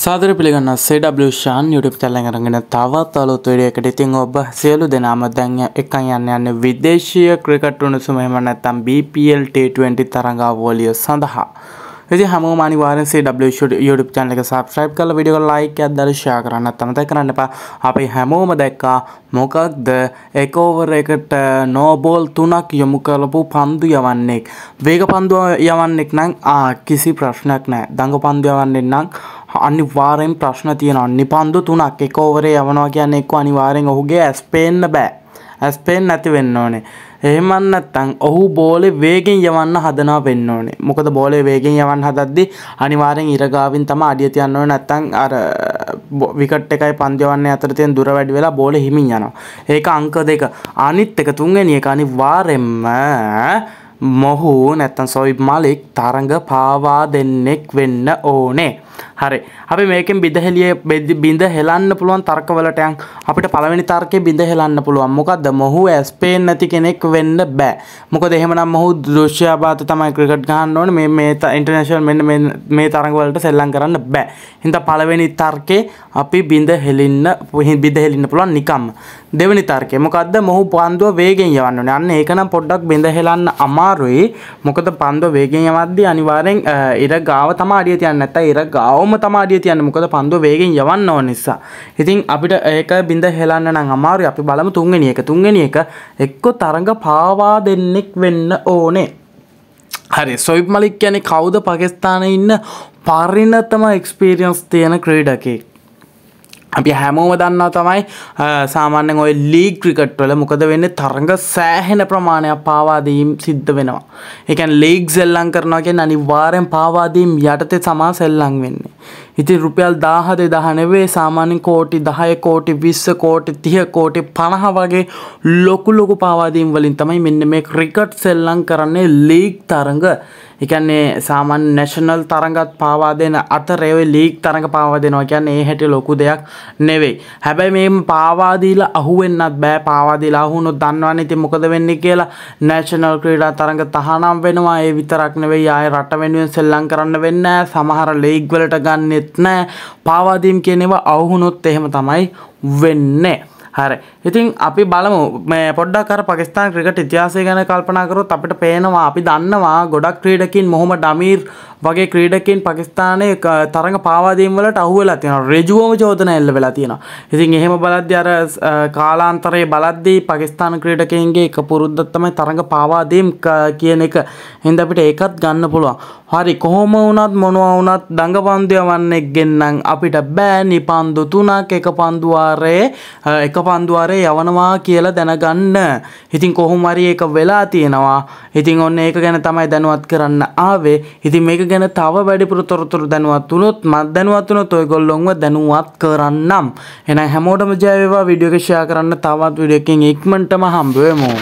සාදර පිළිගන්න සඩ ෂාන් යුටප් තැල්ලඟරගෙන තවත් අලුත් වැඩියකට ඉතිං ඔබ සියලු දෙනාම දැන්ය එකන් යන්න යන්න විදේශීය ක්‍රිකට් උණුසුමහෙම නැත්තම් BPL T20 තරඟාවෝලිය සඳහා ඇති හම අනිවාරන් ඩ YouTube චැනල එක සබස්්‍රයිබ් කල විඩියෝ ලයික අදර්ශයා කරන්න තමත කරන්න එපා අපි හැමෝම දැක්කා මොකක්ද එකෝවර එකට නෝබෝල් තුනක් යොමු කරලපු පන්දු යවන්නෙක් වේග පන්දුව යවන්නෙක් නං ආ කිසි ප්‍රශ්නයක් නෑ දඟ පන්දු යවන්නෙන් නං අනිවාරයෙන් ප්‍රශ්න තියෙනවා නිපන්දු තුනක් එක ඕවරේ යවනවා කියන්නේ එක්ක අනිවාරයෙන් ඔහුගේ ඇස් පේන්න බෑ ඇස් පේන්න නැති වෙන්න ඕනේ එහෙම නැත්නම් ඔහු බෝලේ වේගෙන් යවන්න හදනවා වෙන්න ඕනේ මොකද බෝලේ වේගෙන් යවන්න හදද්දී අනිවාරයෙන් ඉරගාවින් තම අඩිය තියන්න ඕනේ නැත්නම් අර විකට් එකයි පන්ති යවන්නේ අතර තියෙන දුර වැඩි වෙලා බෝලේ හිමින් යනවා ඒක අංක දෙක අනිත් එක තුන්වෙනි එක අනිවාරයෙන්ම මොහු නැත්තම් සොයි මලික් තරඟ පාවා දෙන්නෙක් වෙන්න ඕනේ. හරි. අපි මේකෙන් බිඳහෙලිය බිඳ හෙලන්න පුළුවන් තර්කවලට යන් අපිට පළවෙනි තර්කේ බිඳ හෙලන්න පුළුවන්. මොකද්ද? මොහු ඇස් පේන්නේ නැති කෙනෙක් වෙන්න බෑ. මොකද එහෙමනම් මොහු දෘශ්‍යාබාධ තමයි ක්‍රිකට් ගහන්න ඕනේ. මේ මේ ඉන්ටර්නැෂනල් මෙන්න මේ මේ තරඟ වලට සෙල්ලම් කරන්න බෑ. හින්දා පළවෙනි තර්කේ අපි බිඳ හෙලින්න බිඳ හෙලින්න පුළුවන් නිකම්ම. දෙවෙනි තර්කේ මොකද්ද? මොහු පන්දුව වේගෙන් යවන්න ඕනේ. අන්න ඒකනම් පොඩ්ඩක් බිඳ හෙලන්න අමාරු අමාරුයි මොකද පන්දෝ වේගෙන් යවද්දී අනිවාර්යෙන් ඉර ගාව තමයි අඩිය තියන්න නැත්නම් ඉර ගාවම තමයි අඩිය තියන්න මොකද පන්දෝ වේගෙන් යවන්න ඕන නිසා. ඉතින් අපිට ඒක බින්ද හෙලන්න නම් අමාරුයි. අපි බලමු තුන්වෙනි එක. තුන්වෙනි එක එක්ක තරඟ පාවා දෙන්නෙක් වෙන්න ඕනේ. හරි සොයිබ් මලික් කියන්නේ කවුද පකිස්ථානයේ ඉන්න පරිණතම එක්ස්පීරියන්ස් තියෙන ක්‍රීඩකෙක්. අපි හැමෝම දන්නවා තමයි සාමාන්‍යෙන් ඔය ලී ක්‍රිකට්වල මොකද වෙන්න තරඟ සෑහෙන ප්‍රමාණයක් පාවාදීම් සිද්ධ වෙනවා. එකන් ලීක් සෙල්ලං කරනවාගෙන් අනිවාරයෙන් පාවාදීම් යටතේ සමා සෙල්ලං වෙන්නේ. ඉතින් රුපියල් දාහද දහනවේ සාමාන්‍ය කෝටි දහය කෝටි විස්ස කෝටි තිය කෝටි පණහ වගේ ලොකු ලොකු පාවාදීම් වලින් තමයි මෙන්න මේ ක්‍රිකට් සෙල්ලං කරන්නේ ලීග් තරඟ එකන්නේ සාමාන්‍ය නැශනල් තරඟත් පාවා දෙන අතරේ ලීග් තරඟ පාවා දෙනවා කියන්නේ ඒ හැටි ලොකු දෙයක් නෙවෙයි. හැබැයි මේ පාවාදීලා අහුවෙන්නත් බෑ පාවාදීලා අහුනොත් දන්නවනේ ඉතින් මොකද වෙන්නේ කියලා නැෂනල් ක්‍රීඩා තරඟ තහනම් වෙනවා ඒ විතරක් නෙවෙයි ආයේ රට වෙනුවෙන් සෙල්ලම් කරන්න වෙන්නේ සමහර ලීග් වලට ගන්නෙත් වෙන්නෙත් නෑ පාවාදීම් කියනෙවා අවුහුණොත් එහෙම තමයි වෙන්නේ. හරි ඉතින් අපි බලමු මේ පොඩ්ඩක් අර පකිස්තාන් ක්‍රිකට් ඉතිහාසය ගැන කල්පනා කරොත් අපිට පේනවා අපි දන්නවා ගොඩක් ක්‍රීඩකින් මොහොමඩ් අමීර් වගේ ක්‍රීඩකින් පාකිස්තානයේ තරඟ පාවා දීම් වලට අහු වෙලා තියෙනවා ඍජුවම චෝදන එල්ල වෙලා තියෙනවා. ඉතින් එහෙම බලද්දී අර කාලාන්තරයේ බලද්දී පාකිස්තාන ක්‍රීඩකයන්ගේ එක පුරුද්දක් තමයි තරඟ පාවා දීම් කියන එක. එහෙනම් අපිට ඒකත් ගන්න පුළුවන්. හරි කොහොම වුණත් මොනවා වුණත් දඟපන්දු යවන්නෙක් ගෙන්නම් අපිට බෑ නිපන්දු තුනක් එක පන්දු වාරයේ එක පන්දුවරේ යවනවා කියලා දැනගන්න. ඉතින් කොහොම හරි ඒක වෙලා තියෙනවා. ඉතින් ඔන්න ඒක ගැන තමයි දැනුවත් කරන්න ආවේ. ඉතින් මේක ගැන තව වැඩිපුර තොරතුරු දැනුවත් වුණොත් මත් දැනුවත් වුණොත් ඔයගොල්ලොන්ව දැනුවත් කරන්නම්. එහෙනම් හැමෝටම ජය වේවා වීඩියෝ එක ෂෙයා කරන්න තවත් වීඩියෝ එකකින් ඉක්මනටම හම්බ වෙමු.